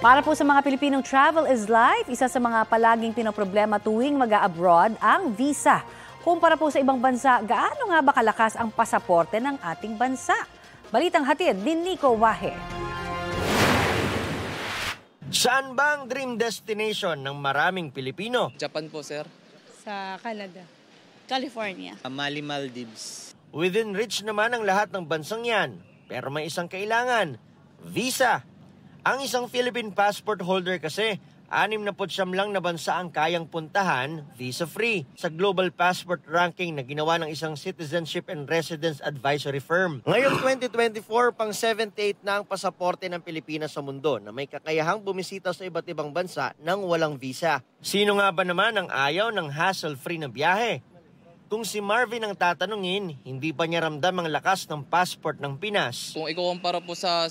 Para po sa mga Pilipinong travel is life, isa sa mga palaging pinoproblema tuwing mag-abroad ang visa. Kumpara po sa ibang bansa, gaano nga ba kalakas ang pasaporte ng ating bansa? Balitang hatid ni Nico Wahe. Saan bang dream destination ng maraming Pilipino? Japan po, sir. Sa Canada. California. Ah, Mali, Maldives. Within reach naman ang lahat ng bansang yan. Pero may isang kailangan, visa ang isang Philippine passport holder kasi, anim na siyam lang na bansa ang kayang puntahan visa-free sa global passport ranking na ginawa ng isang citizenship and residence advisory firm. Ngayong 2024, pang 78 na ang pasaporte ng Pilipinas sa mundo na may kakayahang bumisita sa iba't ibang bansa nang walang visa. Sino nga ba naman ang ayaw ng hassle-free na biyahe? Kung si Marvin ang tatanungin, hindi pa niya ramdam ang lakas ng passport ng Pinas. Kung ikukumpara po sa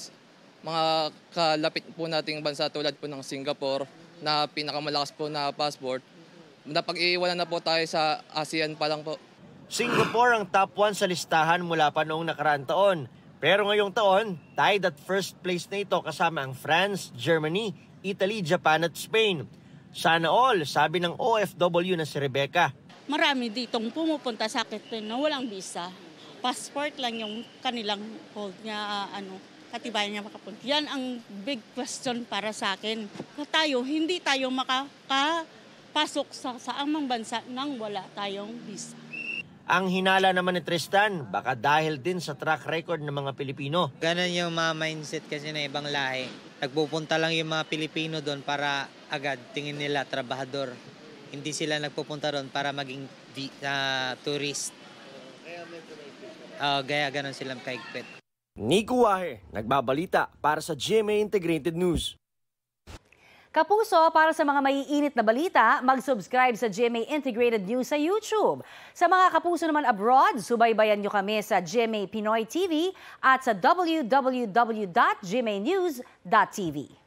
mga kalapit po nating bansa tulad po ng Singapore na pinakamalakas po na passport, napag-iiwanan na po tayo sa ASEAN pa lang po. Singapore ang top 1 sa listahan mula pa noong nakaraang taon. Pero ngayong taon, tied at first place na ito kasama ang France, Germany, Italy, Japan at Spain. Sana all, sabi ng OFW na si Rebecca. Marami ditong pumupunta sa akin na walang visa passport lang yung kanilang hold niya, uh, ah, ano, katibayan niya makapunta. Yan ang big question para sa akin. Tayo, hindi tayo makakapasok sa saamang bansa nang wala tayong visa. Ang hinala naman ni Tristan, baka dahil din sa track record ng mga Pilipino. Ganon yung mga mindset kasi na ibang lahi. Nagpupunta lang yung mga Pilipino doon para agad tingin nila trabahador. Hindi sila nagpupunta doon para maging uh, tourist. Kaya medyo Uh, gaya ganon silang kaigpit. Nico Wahe, nagbabalita para sa GMA Integrated News. Kapuso, para sa mga maiinit na balita, mag-subscribe sa GMA Integrated News sa YouTube. Sa mga kapuso naman abroad, subaybayan nyo kami sa GMA Pinoy TV at sa www.gmanews.tv.